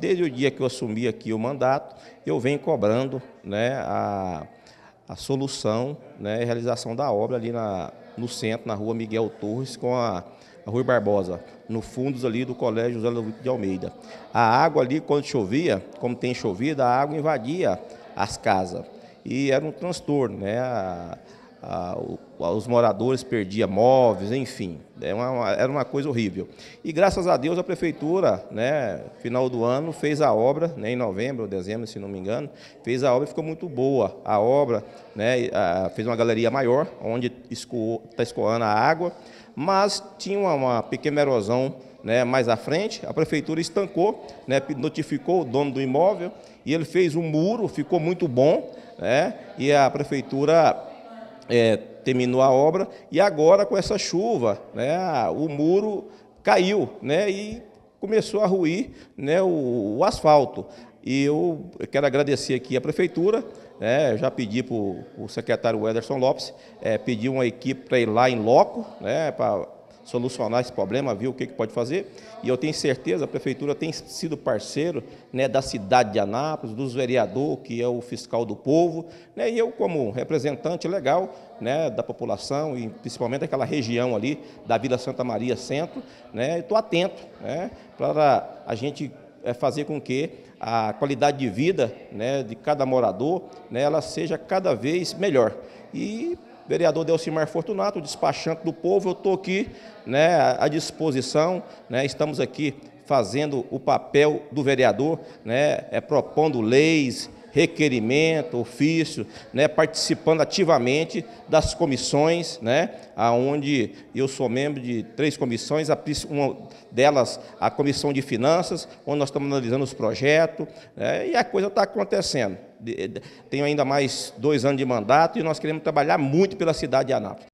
Desde o dia que eu assumi aqui o mandato, eu venho cobrando né, a, a solução, né, a realização da obra ali na, no centro, na rua Miguel Torres, com a, a Rui Barbosa, no fundos ali do Colégio José de Almeida. A água ali, quando chovia, como tem chovido, a água invadia as casas. E era um transtorno, né? A, ah, os moradores perdiam móveis, enfim, né, era uma coisa horrível. E graças a Deus a prefeitura, né, final do ano, fez a obra, né, em novembro ou dezembro, se não me engano, fez a obra e ficou muito boa. A obra né, ah, fez uma galeria maior, onde está escoando a água, mas tinha uma, uma pequena erosão né, mais à frente, a prefeitura estancou, né, notificou o dono do imóvel e ele fez um muro, ficou muito bom, né, e a prefeitura é, terminou a obra e agora com essa chuva, né, o muro caiu, né, e começou a ruir, né, o, o asfalto. E eu quero agradecer aqui à prefeitura, né, já pedi para o secretário Ederson Lopes é, pedir uma equipe para ir lá em loco, né, para solucionar esse problema, ver o que, que pode fazer. E eu tenho certeza, a prefeitura tem sido parceiro né, da cidade de Anápolis, dos vereadores, que é o fiscal do povo, né, e eu, como representante legal né, da população, e principalmente daquela região ali da Vila Santa Maria Centro, né, estou atento né, para a gente eh, fazer com que a qualidade de vida né, de cada morador né, ela seja cada vez melhor. E Vereador Delcimar Fortunato, despachante do povo, eu estou aqui né, à disposição, né, estamos aqui fazendo o papel do vereador, né, é, propondo leis, requerimento, ofício, né, participando ativamente das comissões, né, aonde eu sou membro de três comissões, uma delas a comissão de finanças, onde nós estamos analisando os projetos, né, e a coisa está acontecendo. Tenho ainda mais dois anos de mandato e nós queremos trabalhar muito pela cidade de Anápolis.